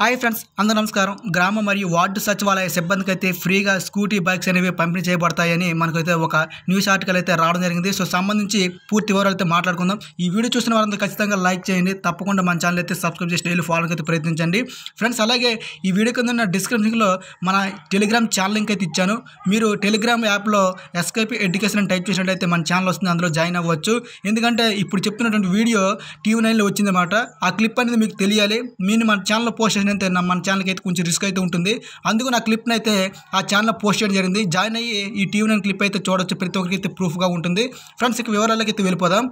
hi friends అందరూ నమస్కారం గ్రామ మరియు వార్డు సచివాలయ సిబ్బందికి అయితే ఫ్రీగా స్కూటీ బైక్స్ అనేవి పంపిణీ చేయబడతాయని మనకైతే ఒక న్యూస్ ఆర్టికల్ అయితే రావడం జరిగింది సో సంబంధించి పూర్తి వివరాలు అయితే మాట్లాడుకుందాం ఈ వీడియో చూసిన వారందరూ ఖచ్చితంగా లైక్ చేయండి తప్పకుండా మన ఛానల్ అయితే సబ్స్క్రైబ్ చేసి డైలీ ఫాలో అయితే ప్రయత్నించండి ఫ్రెండ్స్ అలాగే ఈ వీడియో కింద ఉన్న డిస్క్రిప్షన్లో మన టెలిగ్రామ్ ఛానల్ లింక్ అయితే ఇచ్చాను మీరు టెలిగ్రామ్ యాప్లో ఎస్కేపీ ఎడ్యుకేషన్ టైప్ చేసినట్టయితే మన ఛానల్ వస్తుంది అందులో జాయిన్ అవ్వచ్చు ఎందుకంటే ఇప్పుడు చెప్తున్నటువంటి వీడియో టీవీ నైన్లో వచ్చిందన్నమాట ఆ క్లిప్ అనేది మీకు తెలియాలి మీరు మన ఛానల్లో పోస్ట్ అయితే మన ఛానల్కి అయితే కొంచెం రిస్క్ అయితే ఉంటుంది అందుకు నా క్లిప్ని అయితే ఆ ఛానల్ పోస్ట్ చేయడం జరిగింది జాయిన్ అయ్యి ఈ టీవీ నైన్ క్లిప్ అయితే చూడొచ్చు ప్రతి ఒక్కరికి అయితే ప్రూఫ్గా ఉంటుంది ఫ్రెండ్స్ ఇక వివరాలకి అయితే వెళ్ళిపోదాం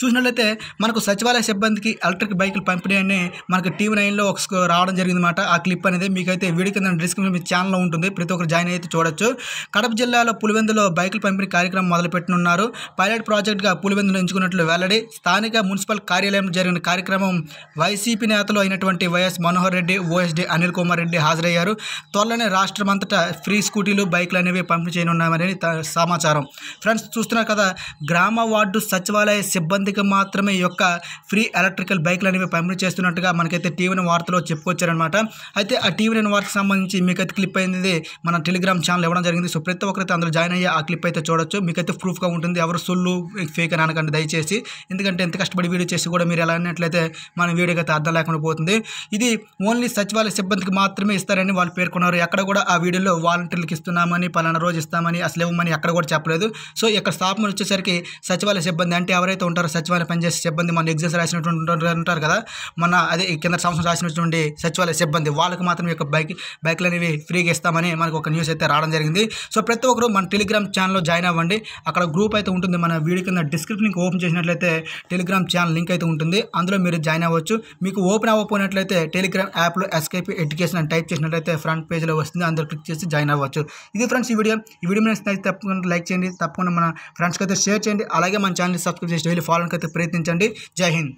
చూసినట్లయితే మనకు సచివాలయ సిబ్బందికి ఎలక్ట్రిక్ బైకులు పంపిణీ అని మనకు టీవీ నైన్లో ఒక రావడం జరిగింది జరిగిందన్నమాట ఆ క్లిప్ అనేది మీకైతే వీడియో కింద డిస్క్రిప్షన్ మీ ఛానల్లో ఉంటుంది ప్రతి ఒక్కరు జాయిన్ అయితే చూడొచ్చు కడప జిల్లాలో పులివెందులో బైకులు పంపిణీ కార్యక్రమం మొదలుపెట్టనున్నారు పైలట్ ప్రాజెక్టుగా పులివెందులు ఎంచుకున్నట్లు వెల్లడి స్థానిక మున్సిపల్ కార్యాలయంలో జరిగిన కార్యక్రమం వైసీపీ నేతలు అయినటువంటి వైఎస్ మనోహర్ రెడ్డి ఓఎస్డి అనిల్ కుమార్ రెడ్డి హాజరయ్యారు త్వరలోనే రాష్ట్రమంతటా ఫ్రీ స్కూటీలు బైకులు అనేవి పంపిణీ చేయనున్నామని సమాచారం ఫ్రెండ్స్ చూస్తున్నారు కదా గ్రామ వార్డు సచివాలయ సిబ్బందికి మాత్రమే యొక్క ఫ్రీ ఎలక్ట్రికల్ బైక్లు అనేవి పంపిణీ చేస్తున్నట్టుగా మనకైతే టీవీ వార్తలో చెప్పుకొచ్చారనమాట అయితే ఆ టీవీ వార్తకు సంబంధించి మీకైతే క్లిప్ అయింది మన టెలిగ్రామ్ ఛానల్ ఇవ్వడం జరిగింది సో ప్రతి ఒక్కరైతే అందులో జాయిన్ అయ్యి ఆ క్లిప్ అయితే చూడొచ్చు మీకైతే ప్రూఫ్గా ఉంటుంది ఎవరు సొల్లు ఫేక్ అని అనకండి దయచేసి ఎందుకంటే ఎంత కష్టపడి వీడియో చేసి కూడా మీరు ఎలా అన్నట్లయితే మన వీడియో అయితే అర్థం లేకుండా పోతుంది ఇది ఓన్లీ సచివాలయ సిబ్బందికి మాత్రమే ఇస్తారని వాళ్ళు పేర్కొన్నారు ఎక్కడ కూడా ఆ వీడియోలో వాలంటీర్లకు ఇస్తున్నామని పలానా రోజు ఇస్తామని అసలు ఇవ్వమని ఎక్కడ కూడా చెప్పలేదు సో ఇక్కడ స్థాపన వచ్చేసరికి సచివాలయ సిబ్బంది అంటే ఎవరైతే ఉంటారు సచివాలయ పనిచేసే సిబ్బంది మన ఎగ్జామ్స్ రాసినటువంటి ఉంటారు కదా మన అదే కింద సంవత్సరం రాసినటువంటి సచివాలయ సిబ్బంది వాళ్ళకి మాత్రం యొక్క బైక్ బైక్లు అనేవి ఫ్రీగా ఇస్తామని మనకు ఒక న్యూస్ అయితే రావడం జరిగింది సో ప్రతి ఒక్కరు మన టెలిగ్రామ్ ఛానల్లో జాయిన్ అవ్వండి అక్కడ గ్రూప్ అయితే ఉంటుంది మన వీడియో కింద డిస్క్రిప్షన్ ఓపెన్ చేసినట్లయితే టెలిగ్రామ్ ఛానల్ లింక్ అయితే ఉంటుంది అందులో మీరు జాయిన్ అవ్వచ్చు మీకు ఓపెన్ అవ్వకపోయినట్లయితే టెలిగ్రామ్ యాప్లో ఎస్కేపీ ఎడ్యుకేషన్ అని టైప్ చేసినట్లయితే ఫ్రంట్ పేజ్లో వస్తుంది అందరూ క్లిక్ చేసి జాయిన్ అవ్వచ్చు ఇది ఫ్రెండ్స్ ఈ వీడియో ఈ వీడియో మీద తప్పకుండా లైక్ చేయండి తప్పకుండా మన ఫ్రెండ్స్కి అయితే షేర్ చేయండి అలాగే మన ఛానల్ సబ్స్క్రైబ్ చేసి ఫాలో అయితే ప్రయత్నించండి జై హింద్